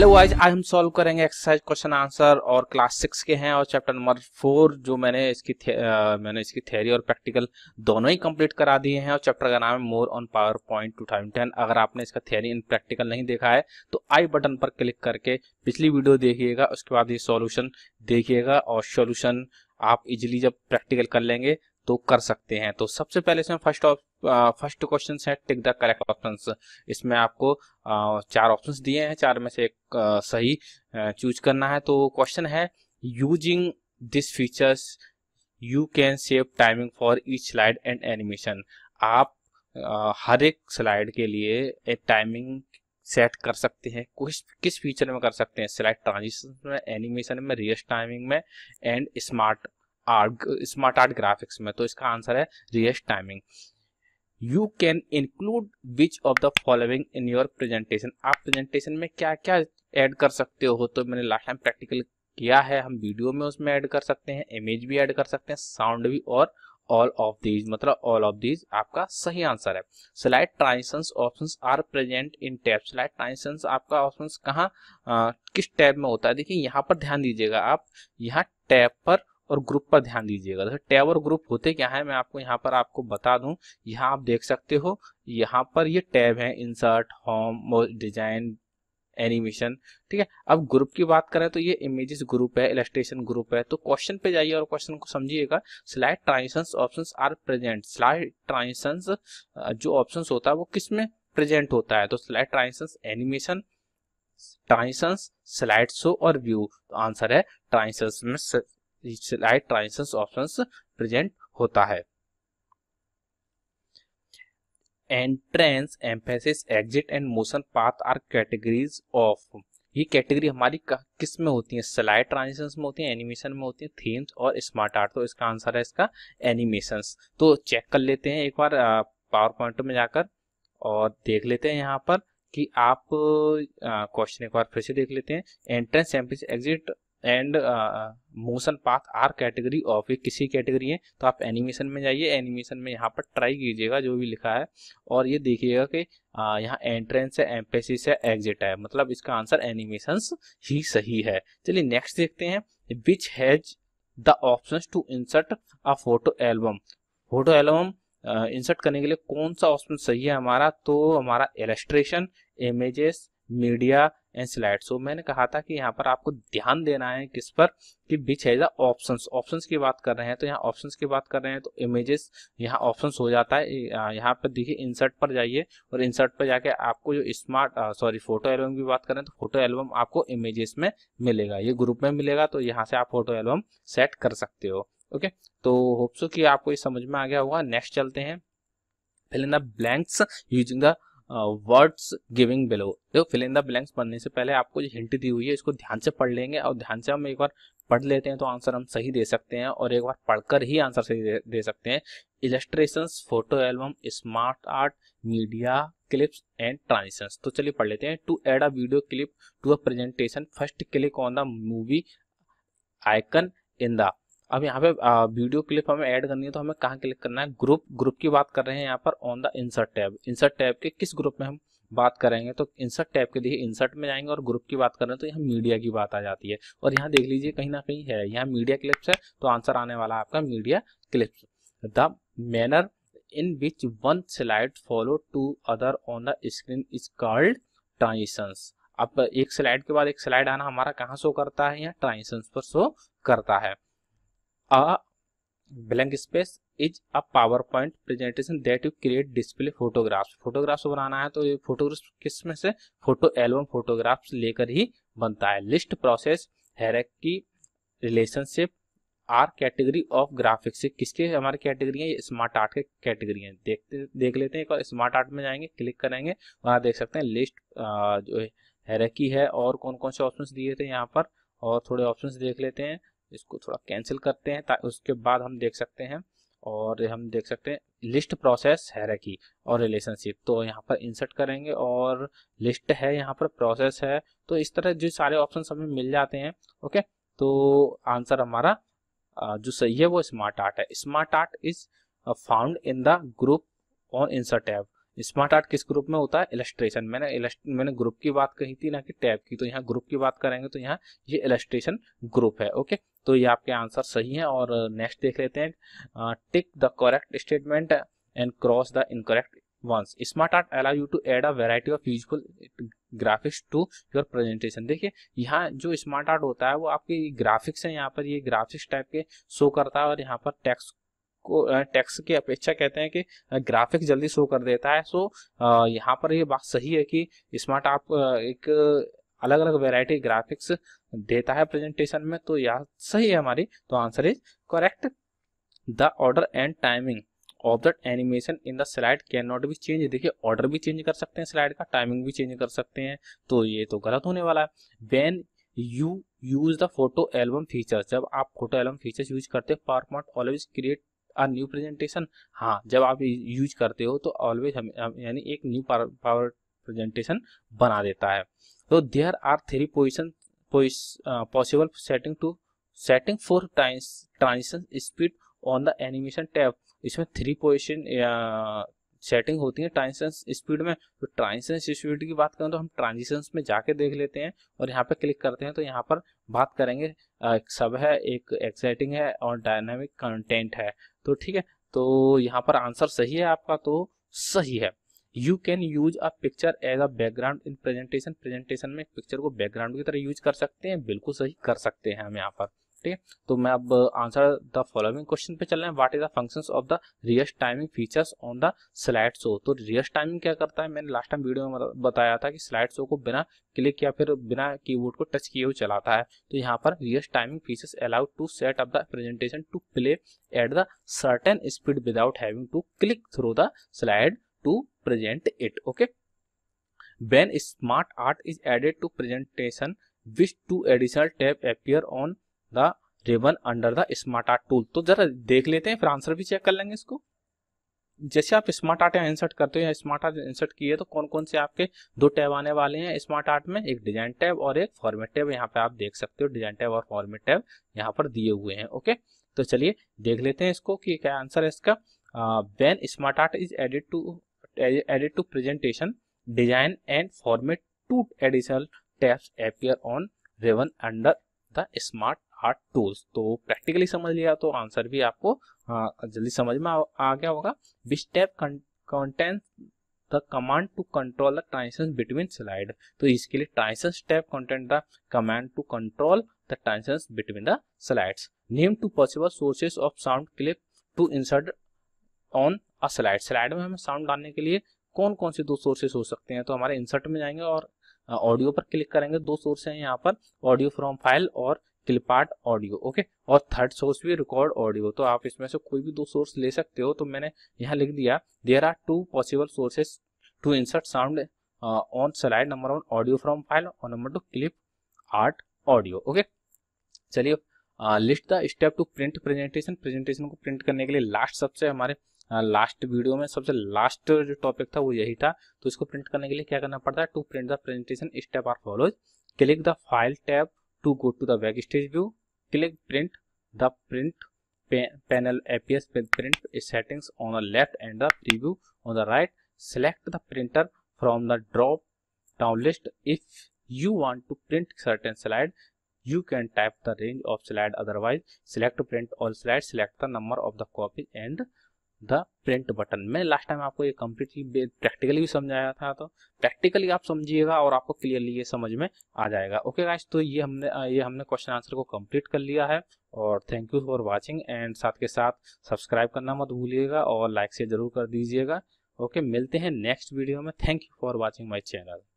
Hello wise आज हम solve करेंगे एक्सरसाइज क्वेश्चन आंसर और क्लास सिक्स के हैं और चैप्टर नंबर फोर जो मैंने इसकी आ, मैंने इसकी थ्योरी और प्रैक्टिकल दोनों ही कंप्लीट करा दिए हैं और चैप्टर का नाम है more on PowerPoint two thousand ten अगर आपने इसका थ्योरी एंड प्रैक्टिकल नहीं देखा है तो आई बटन पर क्लिक करके पिछली वीडियो देखिएगा उसके बाद ये सोल्यूशन देखिएगा और सोल्यूशन आप इजिली जब प्रैक्टिकल कर लेंगे तो कर सकते हैं तो सबसे पहले इसमें फर्स्ट फर्स्ट क्वेश्चन है टिक द करेक्ट ऑप्शन इसमें आपको चार ऑप्शंस दिए हैं चार में से एक सही चूज करना है तो क्वेश्चन है using this features you can save timing for each slide and animation आप हर एक स्लाइड के लिए एक टाइमिंग सेट कर सकते हैं किस किस फीचर में कर सकते हैं स्लाइड ट्रांजिशन में एनिमेशन में रियस टाइमिंग में and smart art smart art graphics में तो इसका आंसर है rehearse timing you can include which of the following in your presentation आप प्रेजेंटेशन में क्या क्या ऐड कर सकते हो तो मैंने लास्ट टाइम प्रैक्टिकल किया है हम वीडियो में उसमें ऐड कर सकते हैं इमेज भी ऐड कर सकते हैं साउंड भी और ऑल ऑफ दीज मतलब ऑल ऑफ दीज आपका सही आंसर है slide transition option are present in tab slide transition आपका ऑप्शन कहाँ किस टैब में होता है देखिए यहाँ पर ध्यान दीजिएगा आप यहाँ टैब पर और ग्रुप पर ध्यान दीजिएगा जैसे टैब और ग्रुप होते क्या है मैं आपको यहाँ पर आपको बता दूं यहाँ आप देख सकते हो यहाँ पर ये टैब है इंसर्ट होम डिजाइन एनिमेशन ठीक है अब ग्रुप की बात करें तो ये इमेजेस ग्रुप है इलेस्ट्रेशन ग्रुप है तो क्वेश्चन पे जाइए और क्वेश्चन को समझिएगा slide transitions option are present slide transitions जो ऑप्शन होता है वो किस में प्रेजेंट होता है तो slide transitions animation transitions slide show और व्यू तो आंसर है ट्रांजिशंस में स्लाइड ट्रांजिशन ऑप्शन प्रेजेंट होता है entrance emphasis exit and motion path are categories of ये कैटेगरी हमारी किस में होती है स्लाइड ट्रांजिशंस में होती है एनिमेशन में होती है थीम्स और स्मार्ट आर्ट तो इसका आंसर है इसका एनिमेशंस तो चेक कर लेते हैं एक बार पावर पॉइंट में जाकर और देख लेते हैं यहाँ पर कि आप क्वेश्चन एक बार फिर से देख लेते हैं entrance emphasis exit and motion path are category of ये किसी कैटेगरी है तो आप एनिमेशन में जाइए एनिमेशन में यहाँ पर ट्राई कीजिएगा जो भी लिखा है और ये देखिएगा कि uh, यहाँ एंट्रेंस है एम्पेसिस है एग्जिट है मतलब इसका आंसर एनिमेशन ही सही है चलिए नेक्स्ट देखते हैं which has the option to insert a photo album photo album insert करने के लिए कौन सा ऑप्शन सही है हमारा तो हमारा illustration images media and slide so मैंने कहा था कि यहाँ पर आपको ध्यान देना है किस पर कि बीच है ऑप्शन ऑप्शन की बात कर रहे हैं तो यहाँ ऑप्शन की बात कर रहे हैं तो इमेजेस यहाँ ऑप्शन हो जाता है यहाँ पर देखिए इंसर्ट पर जाइए और इंसर्ट पर जाके आपको जो स्मार्ट सॉरी फोटो एल्बम की बात करें तो फोटो एल्बम आपको इमेजेस में मिलेगा ये ग्रुप में मिलेगा तो यहाँ से आप फोटो एल्बम सेट कर सकते हो ओके तो होप्सो की आपको ये समझ में आ गया होगा नेक्स्ट चलते हैं fill in the blanks using the words giving below देखो फिल इन द ब्लैंक्स पढ़ने से पहले आपको जो हिंट दी हुई है इसको ध्यान से पढ़ लेंगे और ध्यान से हम एक बार पढ़ लेते हैं तो आंसर हम सही दे सकते हैं और एक बार पढ़कर ही आंसर सही दे, सकते हैं illustration photo album smart art media clips and transitions तो चलिए पढ़ लेते हैं to add a video clip to a presentation first click on the movie icon in the अब यहाँ पे वीडियो क्लिप हमें ऐड करनी है तो हमें कहाँ क्लिक करना है ग्रुप ग्रुप की बात कर रहे हैं यहाँ पर on the insert tab insert tab के किस ग्रुप में हम बात करेंगे तो इंसर्ट टैब के देखिए इंसर्ट में जाएंगे और ग्रुप की बात कर रहे हैं तो यहाँ मीडिया की बात आ जाती है और यहाँ देख लीजिए कहीं ना कहीं है यहाँ मीडिया क्लिप्स है तो आंसर आने वाला आपका media clips the manner in which one slide follow to other on the screen is called transitions अब एक स्लाइड के बाद एक स्लाइड आना हमारा कहाँ शो करता है यहाँ ट्रांजिशंस पर शो करता है a blank space is a PowerPoint presentation that you create display photographs photographs बनाना है तो ये फोटोग्राफ्स किस में से फोटो एल्बम फोटोग्राफ्स लेकर ही बनता है list process hierarchy relationship are category of graphics किसके हमारे कैटेगरी हैं स्मार्ट आर्ट के कैटेगरी हैं देखते देख लेते हैं एक और स्मार्ट आर्ट में जाएंगे क्लिक करेंगे वहाँ देख सकते हैं लिस्ट जो हैरकी है और कौन कौन से ऑप्शंस दिए थे यहाँ पर और थोड़े ऑप्शंस देख लेते हैं इसको थोड़ा कैंसिल करते हैं उसके बाद हम देख सकते हैं और हम देख सकते हैं लिस्ट प्रोसेस है रखी और रिलेशनशिप तो यहाँ पर इंसर्ट करेंगे और लिस्ट है यहाँ पर प्रोसेस है तो इस तरह जो सारे ऑप्शन हमें मिल जाते हैं ओके तो आंसर हमारा जो सही है वो स्मार्ट आर्ट है smart art is found in the group on insert app smart art किस ग्रुप में होता है इलेस्ट्रेशन मैंने मैंने ग्रुप की बात कही थी ना कि टैब की तो यहाँ ग्रुप की बात करेंगे तो यहाँ ये इलेस्ट्रेशन ग्रुप है ओके तो ये आपके आंसर सही है और नेक्स्ट देख लेते हैं tick the correct statement and cross the incorrect ones smart art allow you to add a variety of useful graphics to your presentation देखिए यहाँ जो स्मार्ट आर्ट होता है वो आपके ग्राफिक्स है यहाँ पर ये ग्राफिक्स टाइप के शो करता है और यहाँ पर टेक्स्ट को टेक्स की अपेक्षा कहते हैं कि ग्राफिक जल्दी शो कर देता है सो यहाँ पर ये बात सही है कि स्मार्ट आप एक अलग अलग वेराइटी ग्राफिक्स देता है प्रेजेंटेशन में तो यह सही है हमारी तो answer is correct the order and timing of that animation in the slide can not be change देखिए ऑर्डर भी चेंज कर सकते हैं स्लाइड का टाइमिंग भी चेंज कर सकते हैं तो ये तो गलत होने वाला है when you use the photo album feature जब आप फोटो एल्बम फीचर यूज करते हैं PowerPoint always create a new presentation हाँ जब आप यूज करते हो तो ऑलवेज हम यानी एक न्यू पावर प्रेजेंटेशन बना देता है तो there are three position possible setting to setting for times transition speed on the animation tab इसमें थ्री पोजिशन सेटिंग होती है ट्रांजिशन स्पीड में तो ट्रांजिशन स्पीड की बात करें तो हम ट्रांजिशन में जाके देख लेते हैं और यहाँ पे क्लिक करते हैं तो यहाँ पर बात करेंगे uh, एक सब है एक एक्साइटिंग है और डायनामिक कंटेंट है तो ठीक है तो यहाँ पर आंसर सही है आपका तो सही है you can use a picture as a background in presentation presentation में पिक्चर को बैकग्राउंड की तरह यूज कर सकते हैं बिल्कुल सही कर सकते हैं हम यहाँ पर ठीक है तो मैं अब आंसर द फॉलोइंग क्वेश्चन पे चल रहे हैं what is the function of the rehearse timing features on the slide show तो रियस टाइमिंग क्या करता है मैंने लास्ट टाइम वीडियो में मतलब बताया था कि स्लाइड शो को बिना क्लिक या फिर बिना की को टच किए हुए चलाता है तो यहाँ पर rehearse timing features allowed to set up the presentation to play at the certain speed without having to click through the slide to present it okay when smart art is added to presentation which two additional tab appear on the ribbon under the smart art tool तो जरा देख लेते हैं फिर answer भी check कर लेंगे इसको जैसे आप स्मार्ट आर्ट इंसर्ट करते हो या स्मार्ट आर्ट इंसर्ट किए तो कौन कौन से आपके दो टैब आने वाले हैं स्मार्ट आर्ट में एक डिजाइन टैब और एक फॉर्मेट टैब यहाँ पे आप देख सकते हो डिजाइन टैब और फॉर्मेट टैब यहाँ पर दिए हुए हैं ओके तो चलिए देख लेते हैं इसको कि क्या आंसर है इसका when smart art is edit to edit to presentation design and format two additional tabs appear on ribbon under the smart art tools तो प्रैक्टिकली समझ लिया तो आंसर भी आपको हाँ, जल्दी समझ में आ, गया होगा which tab content the command to control the transaction between slide तो इसके लिए transaction tab content the command to control the transaction between the slides name two possible sources of sound clip to insert on a slide slide में हमें sound डालने के लिए कौन कौन से दो सोर्सेस हो सकते हैं तो हमारे इंसर्ट में जाएंगे और ऑडियो हाँ, पर क्लिक करेंगे दो सोर्स हैं यहाँ पर ऑडियो फ्रॉम फाइल और क्लिपार्ट ऑडियो ओके और थर्ड सोर्स भी रिकॉर्ड ऑडियो तो आप इसमें से कोई भी दो सोर्स ले सकते हो तो मैंने यहाँ लिख दिया there are two possible sources to insert sound on slide number one audio from file और number two clip art audio okay चलिए list the step to print presentation presentation को प्रिंट करने के लिए लास्ट सबसे हमारे लास्ट uh, वीडियो में सबसे लास्ट जो टॉपिक था वो यही था तो इसको प्रिंट करने के लिए क्या करना पड़ता है to print the presentation step are follows click the file tab to go to the backstage view, click print. The print panel appears with print settings on the left and the preview on the right. Select the printer from the drop down list. If you want to print certain slide, you can type the range of slide otherwise select print all slides select the number of the copies and the print button मैं last time आपको ये completely practically भी समझाया था तो practically आप समझिएगा और आपको क्लियरली ये समझ में आ जाएगा ओके गाइस तो ये हमने ये हमने क्वेश्चन आंसर को कंप्लीट कर लिया है और thank you for watching and साथ के साथ सब्सक्राइब करना मत भूलिएगा और लाइक से जरूर कर दीजिएगा ओके मिलते हैं नेक्स्ट वीडियो में thank you for watching my channel